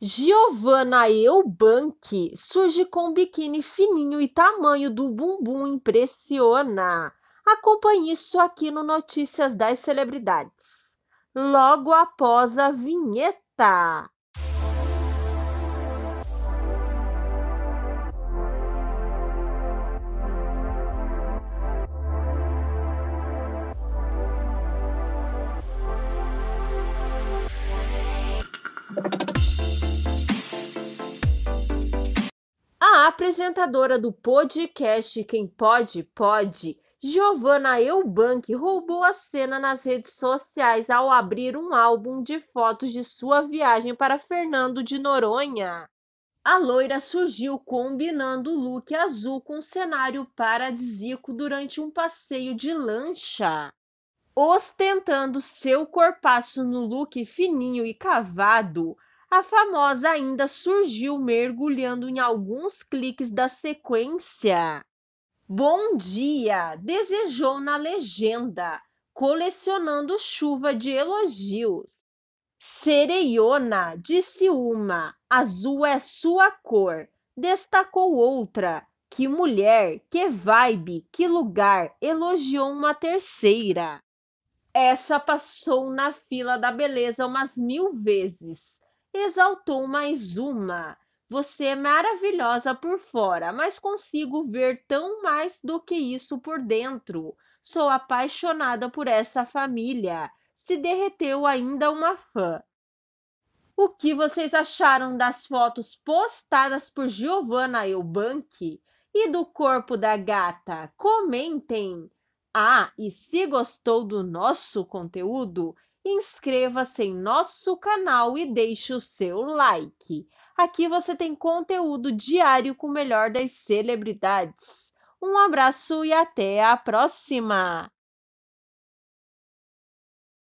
Giovanna Eubank surge com um biquíni fininho e tamanho do bumbum impressiona. Acompanhe isso aqui no Notícias das Celebridades. Logo após a vinheta. A apresentadora do podcast Quem Pode, Pode, Giovanna Eubank, roubou a cena nas redes sociais ao abrir um álbum de fotos de sua viagem para Fernando de Noronha. A loira surgiu combinando o look azul com o cenário paradisíaco durante um passeio de lancha. Ostentando seu corpaço no look fininho e cavado, a famosa ainda surgiu mergulhando em alguns cliques da sequência. Bom dia! Desejou na legenda, colecionando chuva de elogios. Sereiona, disse uma, azul é sua cor, destacou outra. Que mulher, que vibe, que lugar, elogiou uma terceira. Essa passou na fila da beleza umas mil vezes exaltou mais uma. Você é maravilhosa por fora, mas consigo ver tão mais do que isso por dentro. Sou apaixonada por essa família. Se derreteu ainda uma fã. O que vocês acharam das fotos postadas por Giovanna Eubank e do corpo da gata? Comentem! Ah, e se gostou do nosso conteúdo, inscreva-se em nosso canal e deixe o seu like. Aqui você tem conteúdo diário com o melhor das celebridades. Um abraço e até a próxima!